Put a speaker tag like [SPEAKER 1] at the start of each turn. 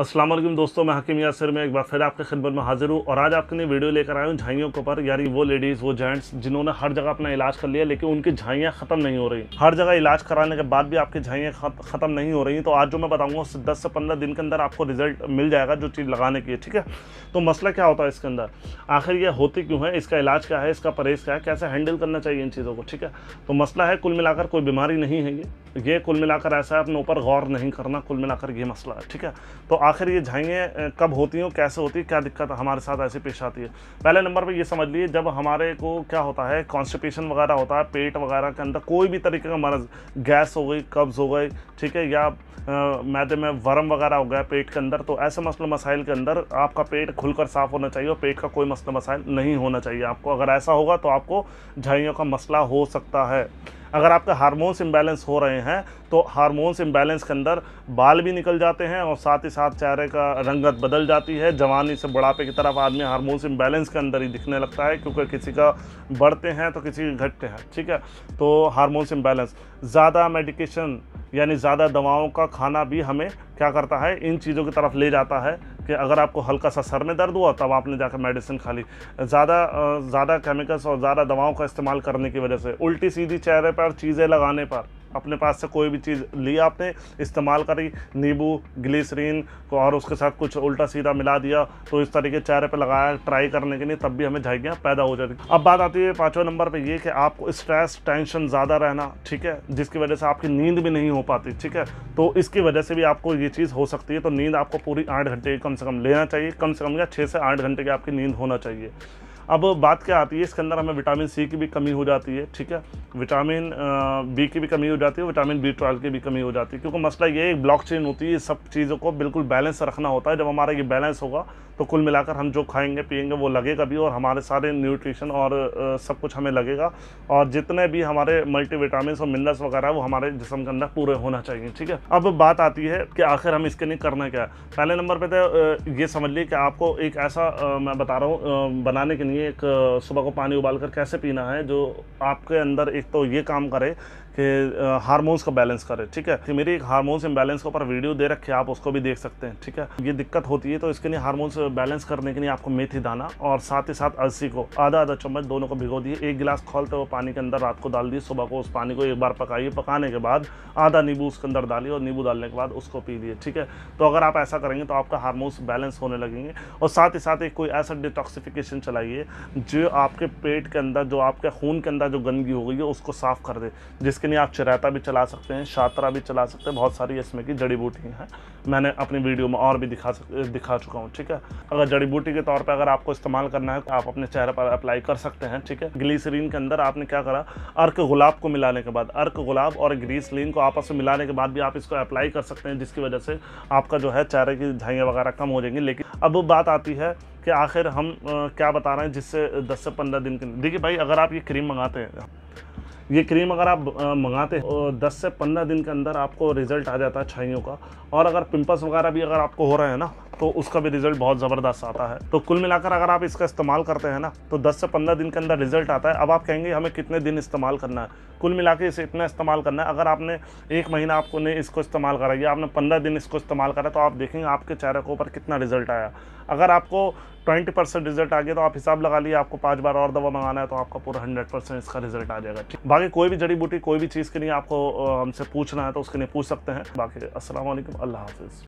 [SPEAKER 1] असलम दोस्तों मैं हकीम यासर में एक बार फिर आपके खिदमत में हाजिर हूँ और आज आपके लिए वीडियो लेकर आया हूँ झाइयों के ऊपर यानी वो लेडीज़ वो जेंट्स जिन्होंने हर जगह अपना इलाज कर लिया लेकिन उनकी झाइयाँ ख़त्म नहीं हो रही हर जगह इलाज कराने के बाद भी आपकी झाइयाँ ख़त्म नहीं हो रही तो आज जो मैं बताऊँगा उससे दस से पंद्रह दिन के अंदर आपको रिजल्ट मिल जाएगा जो चीज़ लगाने की है ठीक है तो मसला क्या होता है इसके अंदर आखिर ये होती क्यों है इसका इलाज क्या है इसका परहेज़ क्या है कैसे हैंडल करना चाहिए इन चीज़ों को ठीक है तो मसला है कुल मिलाकर कोई बीमारी नहीं है ये तो ये कुल मिलाकर ऐसा है अपने ऊपर गौर नहीं करना कुल मिलाकर ये मसला है ठीक है तो आखिर ये झाइयाँ कब होती हैं कैसे होती है क्या दिक्कत हमारे साथ ऐसे पेश आती है पहले नंबर पर ये समझ लीजिए जब हमारे को क्या होता है कॉन्स्टिपेशन वगैरह होता है पेट वगैरह के अंदर कोई भी तरीके का मर्ज़ गैस हो गई कब्ज़ हो गई ठीक है या मैदे में वर्म वगैरह हो गया पेट के अंदर तो ऐसे मसलों मसाइल के अंदर आपका पेट खुलकर साफ़ होना चाहिए और पेट का कोई मसला मसाइल नहीं होना चाहिए आपको अगर ऐसा होगा तो आपको झाइयों का मसला हो सकता है अगर आपके हारमोन्स इम्बैलेंस हो रहे हैं तो हारमोन्स इम्बैलेंस के अंदर बाल भी निकल जाते हैं और साथ ही साथ चेहरे का रंगत बदल जाती है जवानी से बुढ़ापे की तरफ आदमी हारमोन्स इम्बैलेंस के अंदर ही दिखने लगता है क्योंकि किसी का बढ़ते हैं तो किसी के घटते हैं ठीक है तो हारमोन्स इम्बैलेंस ज़्यादा मेडिकेशन यानी ज़्यादा दवाओं का खाना भी हमें क्या करता है इन चीज़ों की तरफ ले जाता है कि अगर आपको हल्का सा सर में दर्द हुआ तब आपने जाकर मेडिसिन खा ली ज़्यादा ज़्यादा केमिकल्स और ज़्यादा दवाओं का इस्तेमाल करने की वजह से उल्टी सीधी चेहरे पर चीज़ें लगाने पर अपने पास से कोई भी चीज़ ली आपने इस्तेमाल करी नींबू ग्लिसरीन और उसके साथ कुछ उल्टा सीधा मिला दिया तो इस तरीके चेहरे पर लगाया ट्राई करने के लिए तब भी हमें झाइयाँ पैदा हो जाती अब बात आती है पाँचवें नंबर पर ये कि आपको स्ट्रेस टेंशन ज़्यादा रहना ठीक है जिसकी वजह से आपकी नींद भी नहीं हो पाती ठीक है तो इसकी वजह से भी आपको ये चीज़ हो सकती है तो नींद आपको पूरी आठ घंटे कम से कम लेना चाहिए कम से कम या छः से आठ घंटे की आपकी नींद होना चाहिए अब बात क्या आती है इसके अंदर हमें विटामिन सी की भी कमी हो जाती है ठीक है विटामिन बी की भी कमी हो जाती है विटामिन बी ट्वेल्व की भी कमी हो जाती है क्योंकि मसला ये एक ब्लॉक चेन होती है सब चीज़ों को बिल्कुल बैलेंस रखना होता है जब हमारा ये बैलेंस होगा तो कुल मिलाकर हम जो खाएंगे पियेंगे वो लगेगा भी और हमारे सारे न्यूट्रिशन और सब कुछ हमें लगेगा और जितने भी हमारे विटामिन और मिनरल्स वगैरह वो हमारे जिसम के अंदर पूरे होना चाहिए ठीक है अब बात आती है कि आखिर हम इसके लिए करना क्या है पहले नंबर पर तो ये समझ लिए कि आपको एक ऐसा मैं बता रहा हूँ बनाने के लिए बताएंगे एक सुबह को पानी उबाल कर कैसे पीना है जो आपके अंदर एक तो ये काम करे कि हार्मोन्स का बैलेंस करे ठीक है कि मेरी एक हारमोन्स इम्बैलेंस के ऊपर वीडियो दे रखे आप उसको भी देख सकते हैं ठीक है ये दिक्कत होती है तो इसके लिए हारमोन्स बैलेंस करने के लिए आपको मेथी दाना और साथ ही साथ अलसी को आधा आधा चम्मच दोनों को भिगो दिए एक गिलास खोलते हुए पानी के अंदर रात को डाल दिए सुबह को उस पानी को एक बार पकाइए पकाने के बाद आधा नींबू उसके अंदर डालिए और नींबू डालने के बाद उसको पी लिए ठीक है तो अगर आप ऐसा करेंगे तो आपका हारमोन्स बैलेंस होने लगेंगे और साथ ही साथ एक कोई ऐसा डिटॉक्सिफिकेशन चलाइए जो आपके पेट के अंदर जो आपके खून के अंदर जो गंदगी हो गई है उसको साफ़ कर दे जिसके लिए आप चिराता भी चला सकते हैं शात्रा भी चला सकते हैं बहुत सारी इसमें की जड़ी बूटी हैं मैंने अपनी वीडियो में और भी दिखा सक दिखा चुका हूँ ठीक है अगर जड़ी बूटी के तौर पर अगर आपको इस्तेमाल करना है तो आप अपने चेहरे पर अप्लाई कर सकते हैं ठीक है ग्लीसरीन के अंदर आपने क्या करा अर्क गुलाब को मिलाने के बाद अर्क गुलाब और ग्रीसलीन को आपस में मिलाने के बाद भी आप इसको अप्लाई कर सकते हैं जिसकी वजह से आपका जो है चेहरे की झाइयाँ वगैरह कम हो जाएंगी लेकिन अब बात आती है कि आखिर हम क्या बता रहे हैं जिससे दस से पंद्रह दिन के देखिए भाई अगर आप ये क्रीम मंगाते हैं ये क्रीम अगर आप मंगाते हैं दस से पंद्रह दिन के अंदर आपको रिजल्ट आ जाता है छाइयों का और अगर पिंपल्स वगैरह भी अगर आपको हो रहे हैं ना तो उसका भी रिजल्ट बहुत ज़बरदस्त आता है तो कुल मिलाकर अगर आप इसका इस्तेमाल करते हैं ना तो 10 से 15 दिन के अंदर रिजल्ट आता है अब आप कहेंगे हमें कितने दिन इस्तेमाल करना है कुल मिलाकर इसे इतना इस्तेमाल करना है अगर आपने एक महीना आपको ने इसको इस्तेमाल करा या आपने पंद्रह दिन इसको इस्तेमाल करा तो आप देखेंगे आपके चेहरे के ऊपर कितना रिजल्ट आया अगर आपको ट्वेंटी परसेंट रिजल्ट आ गया तो आप हिसाब लगा लिए आपको पाँच बार और दवा मंगाना है तो आपका पूरा हंड्रेड परसेंट इसका रिजल्ट आ जाएगा बाकी कोई भी जड़ी बूटी कोई भी चीज़ के लिए आपको हमसे पूछना है तो उसके लिए पूछ सकते हैं बाकी असल अल्लाह हाफिज़